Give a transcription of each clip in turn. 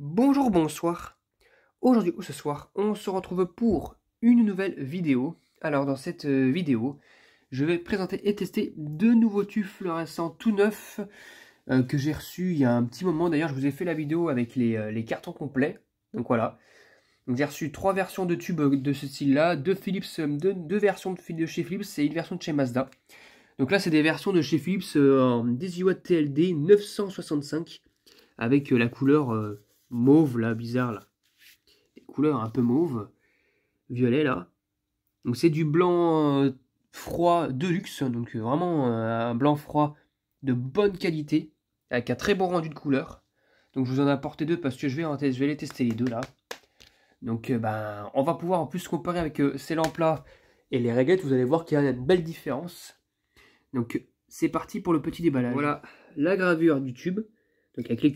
Bonjour, bonsoir. Aujourd'hui ou ce soir, on se retrouve pour une nouvelle vidéo. Alors dans cette euh, vidéo, je vais présenter et tester deux nouveaux tubes fluorescents tout neufs euh, que j'ai reçus il y a un petit moment. D'ailleurs, je vous ai fait la vidéo avec les, euh, cartons complets. Donc voilà. J'ai reçu trois versions de tubes de ce style-là, deux Philips, deux, versions de, chez Philips et une version de chez Mazda. Donc là, c'est des versions de chez Philips en 10 TLD 965 avec la couleur mauve là, bizarre là. Des couleurs un peu mauve, violet là. Donc c'est du blanc euh, froid de luxe, donc euh, vraiment euh, un blanc froid de bonne qualité, avec un très bon rendu de couleur. Donc je vous en ai apporté deux parce que je vais, en test, je vais les tester les deux là. Donc ben, on va pouvoir en plus comparer avec ces lampes là et les réglettes, vous allez voir qu'il y a une belle différence. Donc c'est parti pour le petit déballage. Voilà la gravure du tube, donc avec les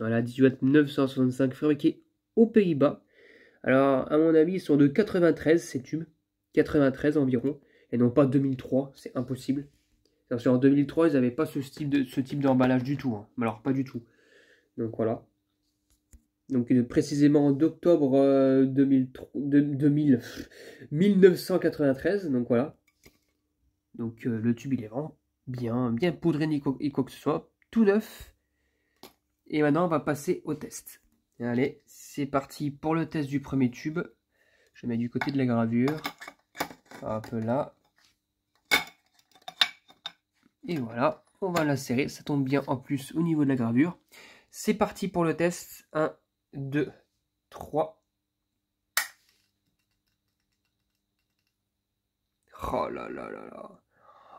dans la 18965 fabriqués aux Pays-Bas. Alors, à mon avis, ils sont de 93, ces tubes. 93 environ. Et non pas 2003, c'est impossible. Parce qu'en 2003, ils n'avaient pas ce type d'emballage du tout. Hein. Alors, pas du tout. Donc, voilà. Donc, euh, précisément d'octobre 2000, 1993. Donc, voilà. Donc, euh, le tube, il est vraiment bien, bien poudré ni quoi que ce soit. Tout neuf. Et maintenant, on va passer au test. Allez, c'est parti pour le test du premier tube. Je mets du côté de la gravure. Un peu là. Et voilà, on va la serrer. Ça tombe bien en plus au niveau de la gravure. C'est parti pour le test. 1, 2, 3. Oh là là là là.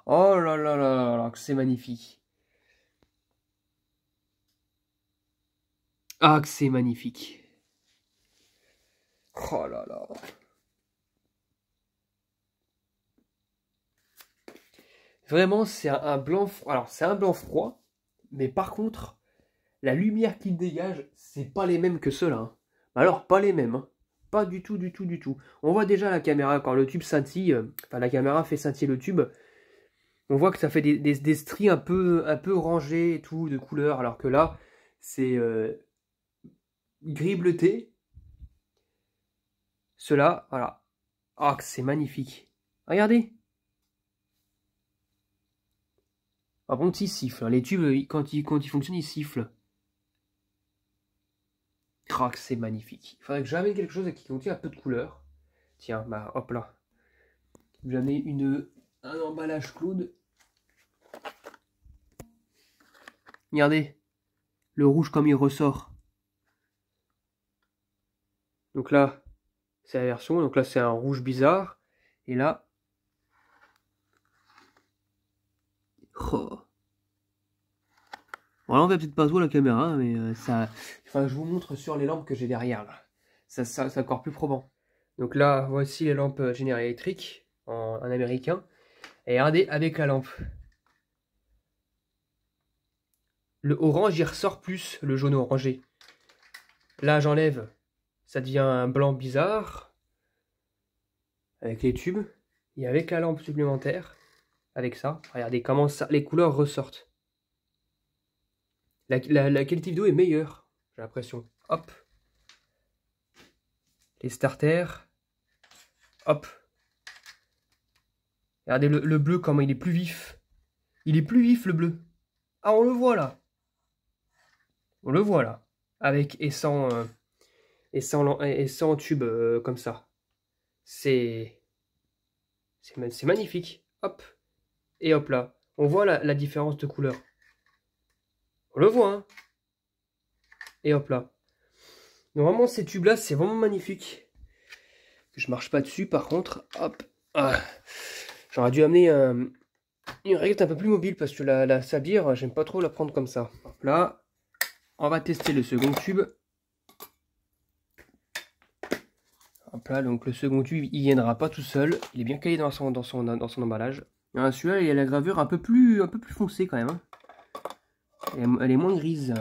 Oh là là là là, c'est magnifique. Ah, que c'est magnifique. Oh là là. Vraiment, c'est un, blanc froid. Alors, c'est un blanc froid, mais par contre, la lumière qu'il dégage, c'est pas les mêmes que ceux-là. Hein. Alors, pas les mêmes. Hein. Pas du tout, du tout, du tout. On voit déjà la caméra, quand le tube scintille, euh, enfin, la caméra fait scintiller le tube, on voit que ça fait des, des, stries un peu, un peu rangés et tout, de couleurs, alors que là, c'est... Euh, gris bleuté. Cela, voilà. Ah, c'est magnifique. Regardez. Par contre, ils sifflent. Hein. Les tubes, quand ils, quand ils fonctionnent, ils sifflent. Ah, c'est magnifique. Il faudrait que j'amène quelque chose qui contient un peu de couleur. Tiens, bah hop là. J'amène une un emballage Claude. Regardez, le rouge comme il ressort. Donc là, c'est la version. Donc là, c'est un rouge bizarre. Et là. Oh. on va peut-être pas voir la caméra, mais euh, ça. Enfin, je vous montre sur les lampes que j'ai derrière là. Ça, c'est encore plus probant. Donc là, voici les lampes euh, générées électriques en, en américain. Et regardez avec la lampe. Le orange, il ressort plus, le jaune orangé. Là, j'enlève ça devient un blanc bizarre. Avec les tubes. Et avec la lampe supplémentaire, avec ça, regardez comment ça, les couleurs ressortent. La, la, la qualité est meilleure, j'ai l'impression. Hop. Les starters. Hop. Regardez le, bleu, comment il est plus vif. Il est plus vif, le bleu. Ah, on le voit là. On le voit là. Avec et sans... Euh, et sans, et tube euh, comme ça. C'est c'est magnifique. Hop. Et hop là. On voit la, différence de couleur. On le voit. Hein. et hop là. normalement vraiment ces tubes là c'est vraiment magnifique. Je marche pas dessus par contre. Hop. Ah. J'aurais dû amener euh, une règle un peu plus mobile parce que la, la j'aime pas trop la prendre comme ça. là. On va tester le second tube. Hop là, donc le second tube, il viendra pas tout seul. Il est bien calé dans son, dans son, dans son emballage. Celui-là, il a la gravure un peu plus, un peu plus foncée quand même. Hein. Elle, est, moins grise.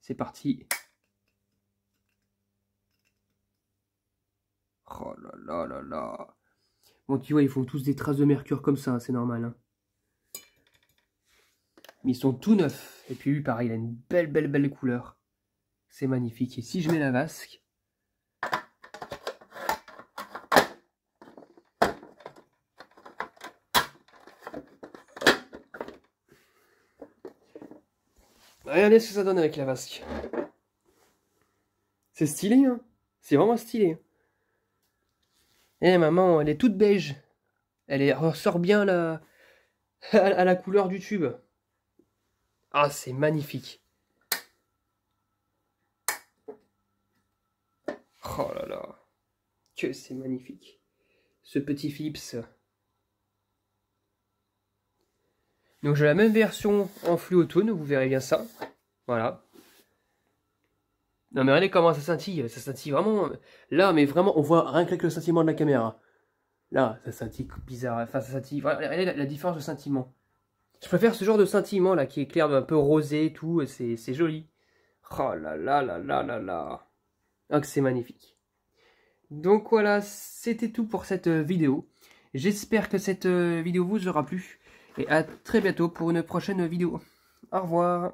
C'est parti. Oh là là là là. Bon, tu vois, ils font tous des traces de mercure comme ça, hein, c'est normal. Hein. Mais ils sont tout neufs. Et puis lui, pareil, il a une belle, belle, belle couleur. C'est magnifique. Et si je mets la vasque, Regardez ce que ça donne avec la vasque. C'est stylé, hein C'est vraiment stylé. Eh maman, elle est toute beige. Elle, ressort bien la, à la couleur du tube. Ah, c'est magnifique. Oh là là. Que c'est magnifique. Ce petit Philips. Donc j'ai la même version en flux vous verrez bien ça. Voilà. Non mais regardez comment ça scintille, ça scintille vraiment... Là, mais vraiment, on voit rien que le sentiment de la caméra. Là, ça scintille bizarre, enfin ça scintille... regardez la, différence de scintillement Je préfère ce genre de sentiment là, qui est clair, un peu rosé et tout, c'est joli. Oh là là là là là là ah, c'est magnifique. Donc voilà, c'était tout pour cette euh, vidéo. J'espère que cette euh, vidéo vous aura plu. Et à très bientôt pour une prochaine vidéo. Au revoir